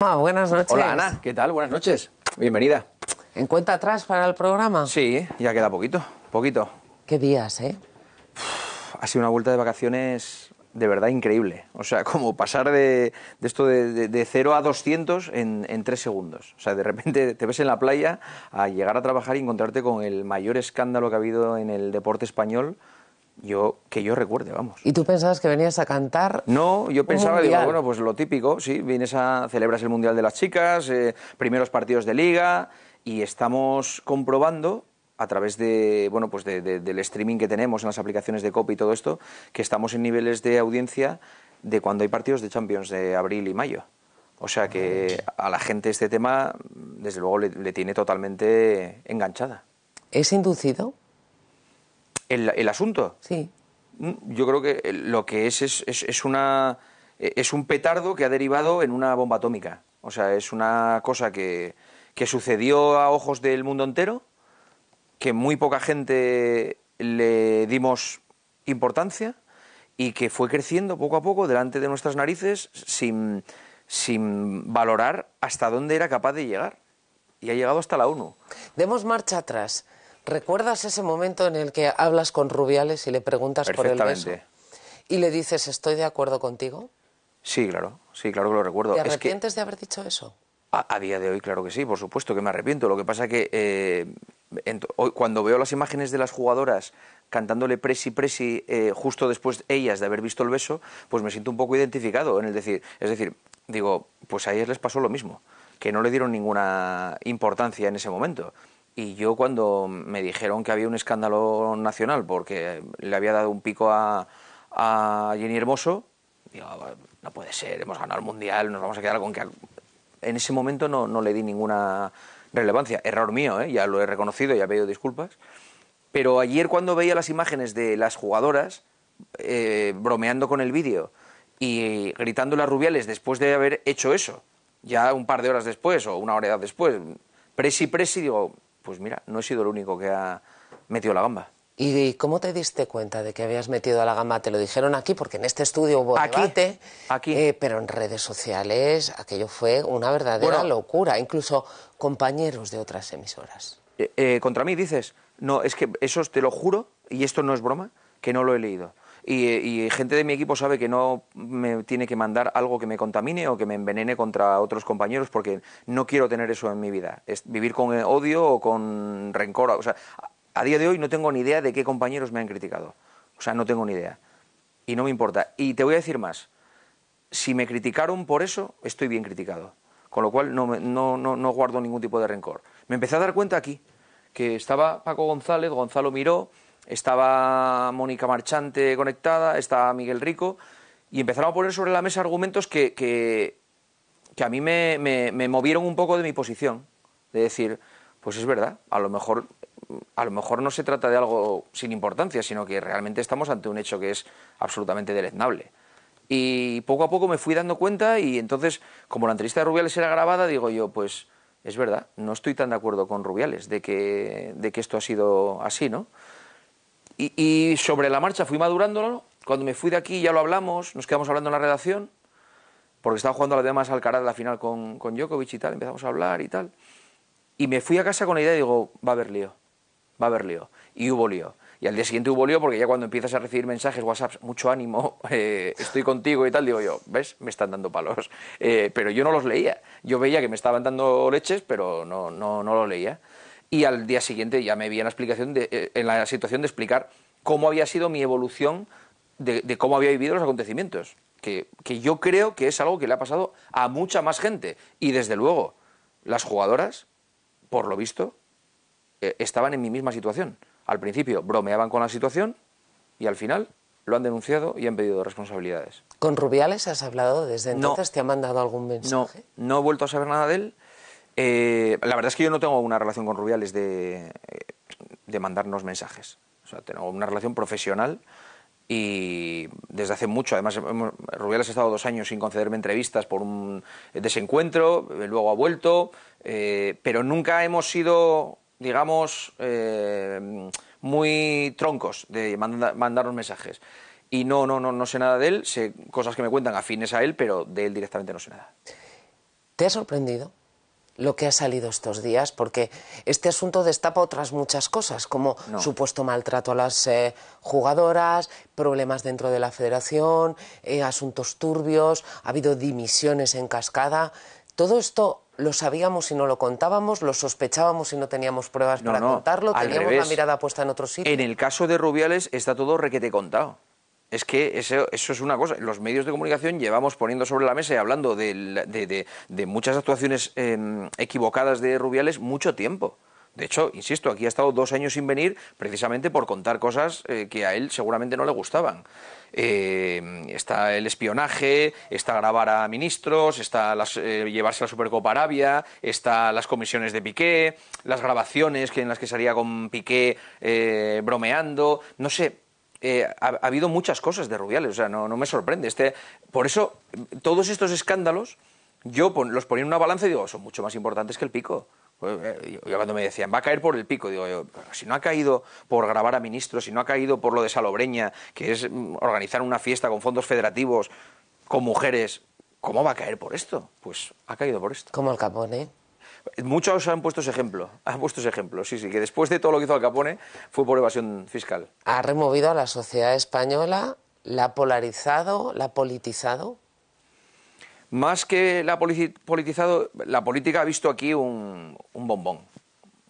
Ah, buenas noches. Hola Ana, ¿qué tal? Buenas noches. Bienvenida. ¿En cuenta atrás para el programa? Sí, ya queda poquito, poquito. Qué días, ¿eh? ha sido una vuelta de vacaciones de verdad increíble. O sea, como pasar de, esto de, 0 a 200 en, en 3 segundos. O sea, de repente te ves en la playa a llegar a trabajar y encontrarte con el mayor escándalo que ha habido en el deporte español yo que yo recuerde, vamos. ¿Y tú pensabas que venías a cantar? No, yo pensaba, digo, bueno, pues lo típico, sí, vienes a celebras el Mundial de las Chicas, eh, primeros partidos de liga y estamos comprobando a través de, bueno, pues del streaming que tenemos en las aplicaciones de Copa y todo esto, que estamos en niveles de audiencia de cuando hay partidos de Champions de abril y mayo. O sea que a la gente este tema, desde luego, le tiene totalmente enganchada. ¿Es inducido? el, asunto. Sí. Mm, yo creo que eh, lo que es es, es una, eh, es un petardo que ha derivado en una bomba atómica. O sea, es una cosa que, que sucedió a ojos del mundo entero, que muy poca gente le dimos importancia y que fue creciendo poco a poco delante de nuestras narices sin, sin valorar hasta dónde era capaz de llegar. Y ha llegado hasta la ONU. Demos marcha atrás. ¿Recuerdas ese momento en el que hablas con Rubiales y le preguntas por el beso? Y le dices, estoy de acuerdo contigo. Sí, claro, sí, claro que lo recuerdo. ¿Te arrepientes es que... de haber dicho eso? A, día de hoy, claro que sí, por supuesto que me arrepiento. Lo que pasa que eh, cuando veo las imágenes de las jugadoras cantándole presi presi eh, justo después ellas de haber visto el beso, pues me siento un poco identificado en el decir, es decir, digo, pues a ellas les pasó lo mismo, que no le dieron ninguna importancia en ese momento. Y yo cuando me dijeron que había un escándalo nacional porque le había dado un pico a, Jenny Hermoso, digo, ah, no puede ser, hemos ganado el Mundial, nos vamos a quedar con que... En ese momento no, no le di ninguna relevancia. Error mío, ¿eh? ya lo he reconocido, ya he pedido disculpas. Pero ayer cuando veía las imágenes de las jugadoras eh, bromeando con el vídeo y gritando las Rubiales después de haber hecho eso, ya un par de horas después o una hora después, presi, presi, digo, pues mira, no he sido el único que ha metido la gamba. ¿Y cómo te diste cuenta de que habías metido la gamba? Te lo dijeron aquí, porque en este estudio hubo aquí, te, eh, pero en redes sociales aquello fue una verdadera locura, incluso compañeros de otras emisoras. Eh, eh, ¿Contra mí dices? No, es que eso te lo juro, y esto no es broma, que no lo he leído y, gente de mi equipo sabe que no me tiene que mandar algo que me contamine o que me envenene contra otros compañeros porque no quiero tener eso en mi vida. Es vivir con odio o con rencor. O sea, a día de hoy no tengo ni idea de qué compañeros me han criticado. O sea, no tengo ni idea. Y no me importa. Y te voy a decir más. Si me criticaron por eso, estoy bien criticado. Con lo cual no guardo ningún tipo de rencor. Me empecé a dar cuenta aquí que estaba Paco González, Gonzalo Miró, estaba Mónica Marchante conectada, estaba Miguel Rico, y empezaron a poner sobre la mesa argumentos que, que, a mí me, movieron un poco de mi posición, de decir, pues es verdad, a lo mejor... A lo mejor no se trata de algo sin importancia, sino que realmente estamos ante un hecho que es absolutamente deleznable. Y poco a poco me fui dando cuenta y entonces, como la entrevista de Rubiales era grabada, digo yo, pues es verdad, no estoy tan de acuerdo con Rubiales de que, de que esto ha sido así, ¿no? Y, sobre la marcha fui madurándolo. Cuando me fui de aquí ya lo hablamos, nos quedamos hablando en la redacción, porque estaba jugando a las demás Alcaraz la final con, con Djokovic y tal, empezamos a hablar y tal. Y me fui a casa con la idea y digo, va a haber lío, va a haber lío. Y hubo lío. Y al día siguiente hubo lío porque ya cuando empiezas a recibir mensajes, WhatsApp, mucho ánimo, eh, estoy contigo y tal, digo yo, ¿ves? Me están dando palos. Eh, pero yo no los leía. Yo veía que me estaban dando leches, pero no, no, no los leía y al día siguiente ya me vi en la, explicación eh, en la situación de explicar cómo había sido mi evolución de, cómo había vivido los acontecimientos, que, yo creo que es algo que le ha pasado a mucha más gente. Y desde luego, las jugadoras, por lo visto, eh, estaban en mi misma situación. Al principio bromeaban con la situación y al final lo han denunciado y han pedido responsabilidades. ¿Con Rubiales has hablado desde entonces? ¿Te ha mandado algún mensaje? No, no he vuelto a saber nada de él. Eh, la verdad es que yo no tengo una relación con Rubiales eh, de, mandarnos mensajes. O sea, tengo una relación profesional y desde hace mucho, además Rubiales ha estado dos años sin concederme entrevistas por un desencuentro, eh, luego ha vuelto, pero nunca hemos sido, digamos, muy troncos de mandarnos mensajes. Y no, no, no, no sé nada de él, sé cosas que me cuentan afines a él, pero de él directamente no sé nada. ¿Te ha sorprendido lo que ha salido estos días, porque este asunto destapa otras muchas cosas, como supuesto maltrato a las eh, jugadoras, problemas dentro de la federación, eh, asuntos turbios, ha habido dimisiones en cascada. Todo esto lo sabíamos y no lo contábamos, lo sospechábamos y no teníamos pruebas para contarlo, teníamos la mirada puesta en otro sitio. En el caso de Rubiales está todo requete contado. Es que eso, es una cosa. Los medios de comunicación llevamos poniendo sobre la mesa y hablando de, muchas actuaciones em, equivocadas de Rubiales mucho tiempo. De hecho, insisto, aquí ha estado dos años sin venir precisamente por contar cosas eh, que a él seguramente no le gustaban. Em, está el espionaje, está grabar a ministros, está las, eh, llevarse la Supercopa Arabia, está las comisiones de Piqué, las grabaciones que, en las que salía con Piqué eh, bromeando, no sé. Eh, ha, habido muchas cosas de Rubiales, o sea, no, me sorprende. Este, por eso, todos estos escándalos, yo los ponía en una balanza y digo, son mucho más importantes que el pico. Pues, eh, yo, cuando me decían, va a caer por el pico, digo yo, si no ha caído por grabar a ministros, si no ha caído por lo de Salobreña, que es mm, organizar una fiesta con fondos federativos, con mujeres, ¿cómo va a caer por esto? Pues ha caído por esto. Como el Capone. Muchos han puesto ese ejemplo, han puesto ese sí, sí, que después de todo lo que hizo Al Capone fue por evasión fiscal. ¿Ha removido a la sociedad española? ¿La ha polarizado? ¿La ha politizado? Más que la ha politizado, la política ha visto aquí un, bombón,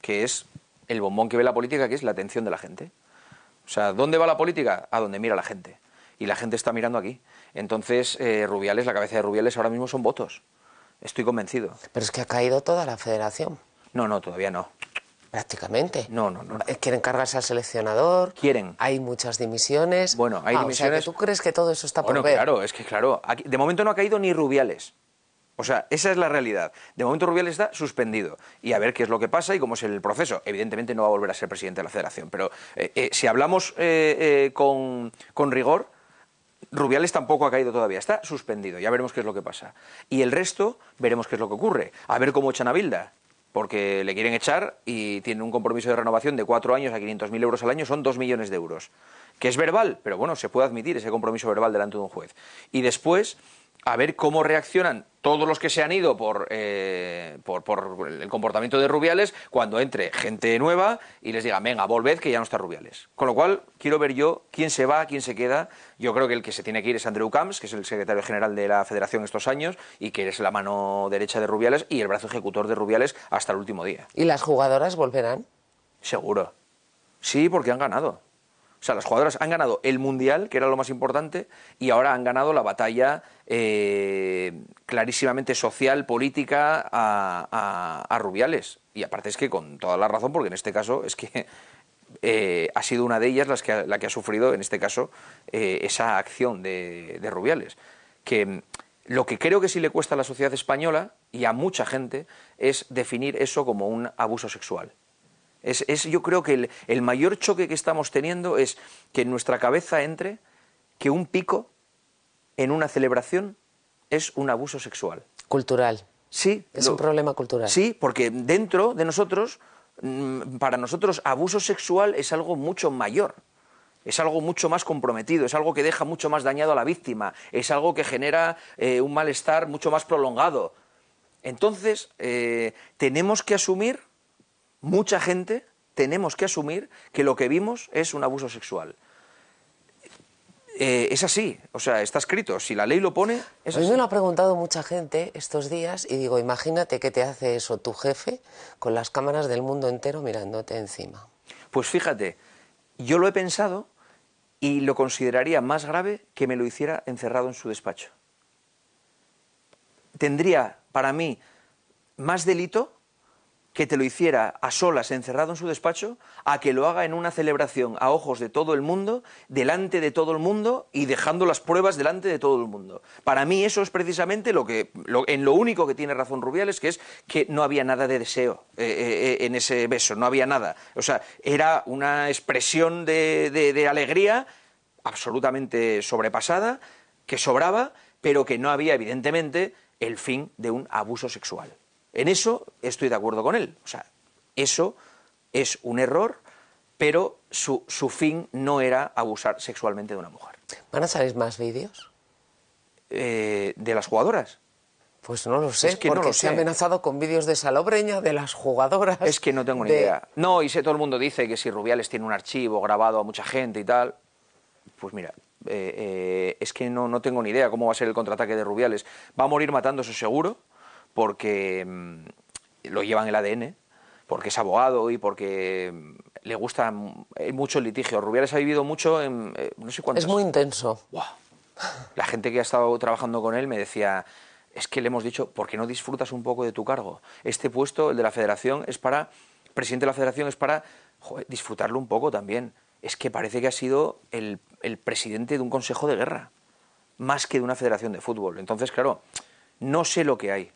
que es el bombón que ve la política, que es la atención de la gente. O sea, ¿dónde va la política? A donde mira la gente. Y la gente está mirando aquí. Entonces, eh, Rubiales, la cabeza de Rubiales ahora mismo son votos. Estoy convencido. Pero es que ha caído toda la federación. No, no, todavía no. Prácticamente. No, no, no. Eh, quieren cargarse al seleccionador. Quieren. Hay muchas dimisiones. Bueno, hay ah, dimisiones. O ¿tú crees que todo eso está por ver? claro, es que claro. de momento no ha caído ni Rubiales. O sea, esa es la realidad. De momento Rubiales está suspendido. Y a ver qué es lo que pasa y cómo es el proceso. Evidentemente no va a volver a ser presidente de la federación. Pero eh, eh, si hablamos con rigor, Rubiales tampoco ha caído todavía, está suspendido, ya veremos qué es lo que pasa. Y el resto, veremos qué es lo que ocurre. A ver cómo echan a Bilda, porque le quieren echar y tiene un compromiso de renovación de cuatro años a 500.000 euros al año, son dos millones de euros. Que es verbal, pero bueno, se puede admitir ese compromiso verbal delante de un juez. Y después, a ver cómo reaccionan todos los que se han ido eh, por, por, el comportamiento de Rubiales cuando entre gente nueva y les diga, venga, volved que ya no está Rubiales. Con lo cual, quiero ver yo quién se va, quién se queda. Yo creo que el que se tiene que ir es Andrew Camps, que es el secretario general de la federación estos años y que es la mano derecha de Rubiales y el brazo ejecutor de Rubiales hasta el último día. ¿Y las jugadoras volverán? Seguro. Sí, porque han ganado. O sea, las jugadoras han ganado el Mundial, que era lo más importante, y ahora han ganado la batalla eh, clarísimamente social, política, a, Rubiales. Y aparte es que con toda la razón, porque en este caso es que eh, ha sido una de ellas las que, la que ha sufrido, en este caso, eh, esa acción de, de Rubiales. Que mm, lo que creo que sí le cuesta a la sociedad española y a mucha gente es definir eso como un abuso sexual. Es, yo creo que el, mayor choque que estamos teniendo es que en nuestra cabeza entre que un pico en una celebración es un abuso sexual. Cultural. Sí. Es un problema cultural. Sí, porque dentro de nosotros, mm, para nosotros, abuso sexual es algo mucho mayor. Es algo mucho más comprometido, es algo que deja mucho más dañado a la víctima, es algo que genera eh, un malestar mucho más prolongado. Entonces, eh, tenemos que asumir mucha gente tenemos que asumir que lo que vimos es un abuso sexual. Eh, es así, o sea, está escrito, si la ley lo pone... Es mí me lo ha preguntado mucha gente estos días y digo, imagínate qué te hace eso tu jefe con las cámaras del mundo entero mirándote encima. Pues fíjate, yo lo he pensado y lo consideraría más grave que me lo hiciera encerrado en su despacho. Tendría para mí más delito que te lo hiciera a solas, encerrado en su despacho, a que lo haga en una celebración a ojos de todo el mundo, delante de todo el mundo y dejando las pruebas delante de todo el mundo. Para mí eso es precisamente lo que, en lo único que tiene razón Rubiales, que es que no había nada de deseo eh, eh, eh, en ese beso, no había nada. O sea, era una expresión de alegría absolutamente sobrepasada, que sobraba, pero que no había, evidentemente, el fin de un abuso sexual. En eso estoy de acuerdo con él. O sea, eso es un error, pero su, su fin no era abusar sexualmente de una mujer. ¿Van a salir más vídeos? Eh, ¿De las jugadoras? Pues no lo sé, porque se ha amenazado con vídeos de Salobreña, de las jugadoras. Es que no tengo ni idea. No, y sé, todo el mundo dice que si Rubiales tiene un archivo grabado a mucha gente y tal. Pues mira, eh, eh, es que no, tengo ni idea cómo va a ser el contraataque de Rubiales. Va a morir matándose seguro porque mm, lo lleva en el ADN, porque es abogado y porque mm, le gusta mm, mucho el litigio. Rubiales ha vivido mucho en eh, no sé cuántos. Es muy intenso. La gente que ha estado trabajando con él me decía, es que le hemos dicho, ¿por qué no disfrutas un poco de tu cargo? Este puesto, el de la federación, es para, presidente de la federación, es para disfrutarlo un poco también. Es que parece que ha sido el presidente de un consejo de guerra, más que de una federación de fútbol. Entonces, claro, no sé lo que hay,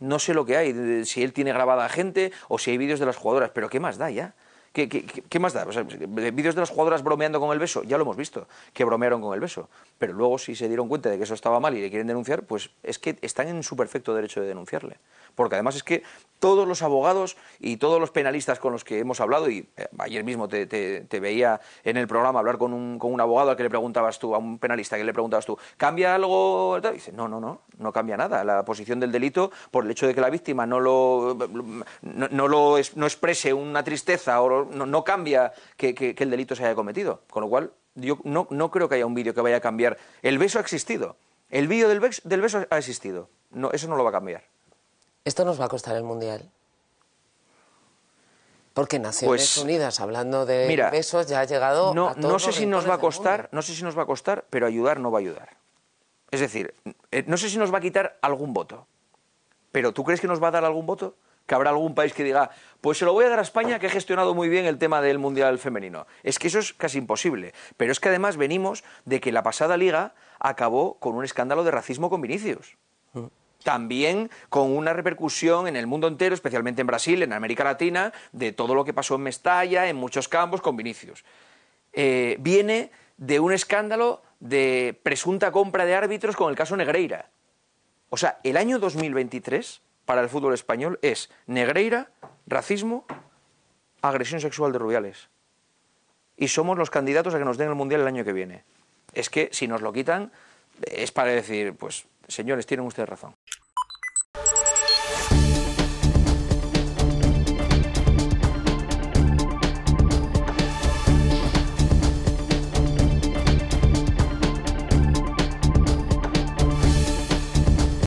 no sé lo que hay, si él tiene grabada gente o si hay vídeos de las jugadoras, pero ¿qué más da ya? ¿Qué, más da? vídeos de las jugadoras bromeando con el beso, ya lo hemos visto, que bromearon con el beso. Pero luego si se dieron cuenta de que eso estaba mal y le quieren denunciar, pues es que están en su perfecto derecho de denunciarle. Porque además es que todos los abogados y todos los penalistas con los que hemos hablado, y eh, ayer mismo te, veía en el programa hablar con un, abogado al que le preguntabas tú, a un penalista que le preguntabas tú, ¿cambia algo? Y dice, no, no, no, no cambia nada. La posición del delito, por el hecho de que la víctima no lo, no lo no exprese una tristeza o no, cambia que, el delito se haya cometido. Con lo cual, yo no, creo que haya un vídeo que vaya a cambiar. El beso ha existido. El vídeo del, beso, ha existido. No, eso no lo va a cambiar. Esto nos va a costar el Mundial. Porque Naciones pues, Unidas, hablando de besos, ya ha llegado no, no sé si nos va a costar, No sé si nos va a costar, pero ayudar no va a ayudar. Es decir, eh, no sé si nos va a quitar algún voto. Pero ¿tú crees que nos va a dar algún voto? que habrá algún país que diga, pues se lo voy a dar a España que ha gestionado muy bien el tema del Mundial Femenino. Es que eso es casi imposible. Pero es que además venimos de que la pasada liga acabó con un escándalo de racismo con Vinicius. Mm. también con una repercusión en el mundo entero, especialmente en Brasil, en América Latina, de todo lo que pasó en Mestalla, en muchos campos, con Vinicius. Eh, viene de un escándalo de presunta compra de árbitros con el caso Negreira. O sea, el año 2023 para el fútbol español es Negreira, racismo, agresión sexual de Rubiales. Y somos los candidatos a que nos den el Mundial el año que viene. Es que si nos lo quitan, es para decir, pues señores, tienen ustedes razón.